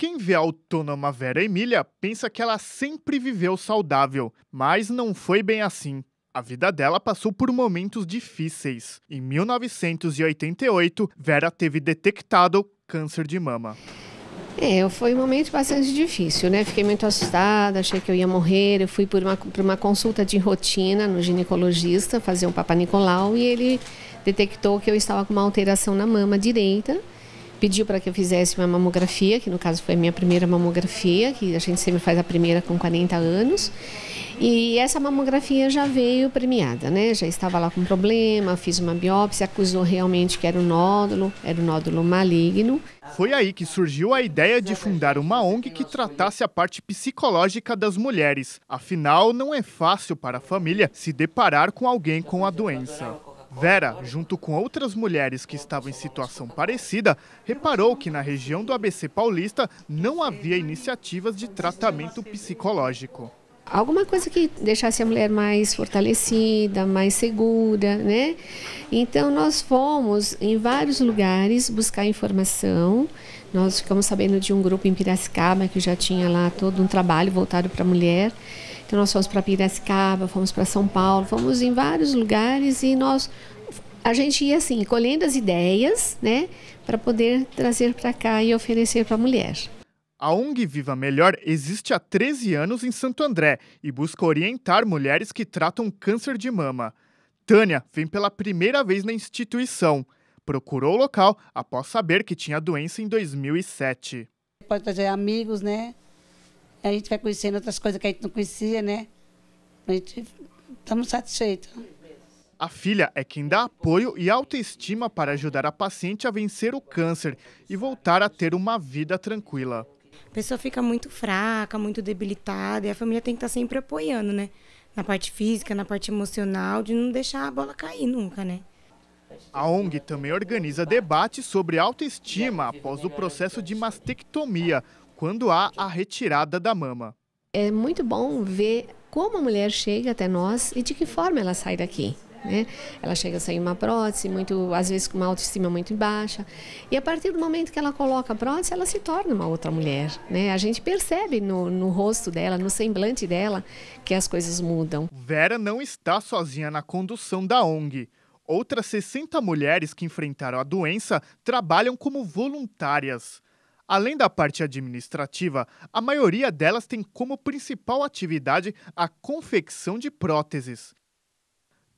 Quem vê a autônoma Vera Emília pensa que ela sempre viveu saudável, mas não foi bem assim. A vida dela passou por momentos difíceis. Em 1988, Vera teve detectado câncer de mama. É, foi um momento bastante difícil, né? Fiquei muito assustada, achei que eu ia morrer. Eu fui por uma, por uma consulta de rotina no ginecologista, fazer um Papa Nicolau, e ele detectou que eu estava com uma alteração na mama direita pediu para que eu fizesse uma mamografia, que no caso foi a minha primeira mamografia, que a gente sempre faz a primeira com 40 anos. E essa mamografia já veio premiada, né? Já estava lá com problema, fiz uma biópsia, acusou realmente que era um nódulo, era um nódulo maligno. Foi aí que surgiu a ideia de fundar uma ONG que tratasse a parte psicológica das mulheres. Afinal, não é fácil para a família se deparar com alguém com a doença. Vera, junto com outras mulheres que estavam em situação parecida, reparou que na região do ABC paulista não havia iniciativas de tratamento psicológico. Alguma coisa que deixasse a mulher mais fortalecida, mais segura, né? Então nós fomos em vários lugares buscar informação. Nós ficamos sabendo de um grupo em Piracicaba que já tinha lá todo um trabalho voltado para a mulher. Então nós fomos para Piracicaba, fomos para São Paulo, fomos em vários lugares e nós a gente ia assim, colhendo as ideias, né, para poder trazer para cá e oferecer para a mulher. A ONG Viva Melhor existe há 13 anos em Santo André e busca orientar mulheres que tratam câncer de mama. Tânia vem pela primeira vez na instituição. Procurou o local após saber que tinha doença em 2007. Pode trazer amigos, né? a gente vai conhecendo outras coisas que a gente não conhecia, né? A gente estamos satisfeitos. A filha é quem dá apoio e autoestima para ajudar a paciente a vencer o câncer e voltar a ter uma vida tranquila. A pessoa fica muito fraca, muito debilitada e a família tem que estar tá sempre apoiando, né? Na parte física, na parte emocional, de não deixar a bola cair nunca, né? A ONG também organiza debates sobre autoestima após o processo de mastectomia, quando há a retirada da mama. É muito bom ver como a mulher chega até nós e de que forma ela sai daqui. Né? Ela chega sem uma prótese, muito, às vezes com uma autoestima muito baixa. E a partir do momento que ela coloca a prótese, ela se torna uma outra mulher. Né? A gente percebe no, no rosto dela, no semblante dela, que as coisas mudam. Vera não está sozinha na condução da ONG. Outras 60 mulheres que enfrentaram a doença trabalham como voluntárias. Além da parte administrativa, a maioria delas tem como principal atividade a confecção de próteses.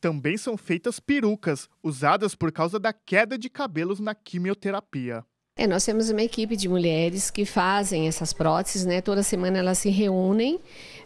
Também são feitas perucas, usadas por causa da queda de cabelos na quimioterapia. É, nós temos uma equipe de mulheres que fazem essas próteses, né? Toda semana elas se reúnem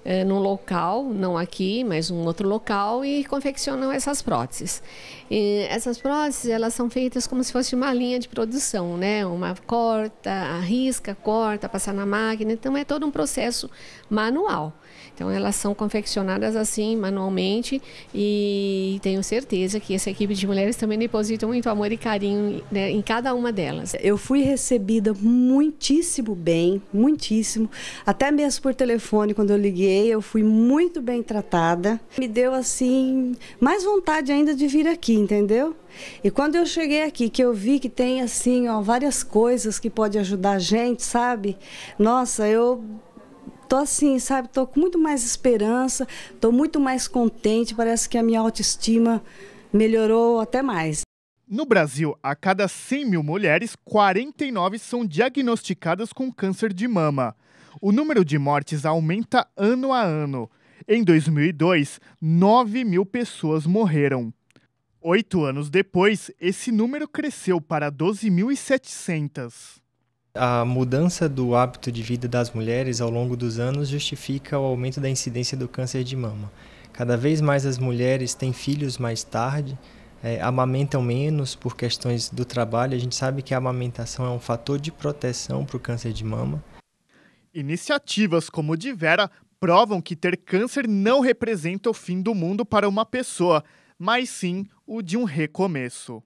é, num local, não aqui, mas um outro local e confeccionam essas próteses. E essas próteses, elas são feitas como se fosse uma linha de produção, né? Uma corta, arrisca, corta, passa na máquina, então é todo um processo manual. Então elas são confeccionadas assim, manualmente, e tenho certeza que essa equipe de mulheres também deposita muito amor e carinho né, em cada uma delas. Eu fui fui recebida muitíssimo bem, muitíssimo. Até mesmo por telefone, quando eu liguei, eu fui muito bem tratada. Me deu, assim, mais vontade ainda de vir aqui, entendeu? E quando eu cheguei aqui, que eu vi que tem, assim, ó, várias coisas que pode ajudar a gente, sabe? Nossa, eu tô assim, sabe? Tô com muito mais esperança, tô muito mais contente. Parece que a minha autoestima melhorou até mais. No Brasil, a cada 100 mil mulheres, 49 são diagnosticadas com câncer de mama. O número de mortes aumenta ano a ano. Em 2002, 9 mil pessoas morreram. Oito anos depois, esse número cresceu para 12.700. A mudança do hábito de vida das mulheres ao longo dos anos justifica o aumento da incidência do câncer de mama. Cada vez mais as mulheres têm filhos mais tarde, é, amamentam menos por questões do trabalho. A gente sabe que a amamentação é um fator de proteção para o câncer de mama. Iniciativas como o de Vera provam que ter câncer não representa o fim do mundo para uma pessoa, mas sim o de um recomeço.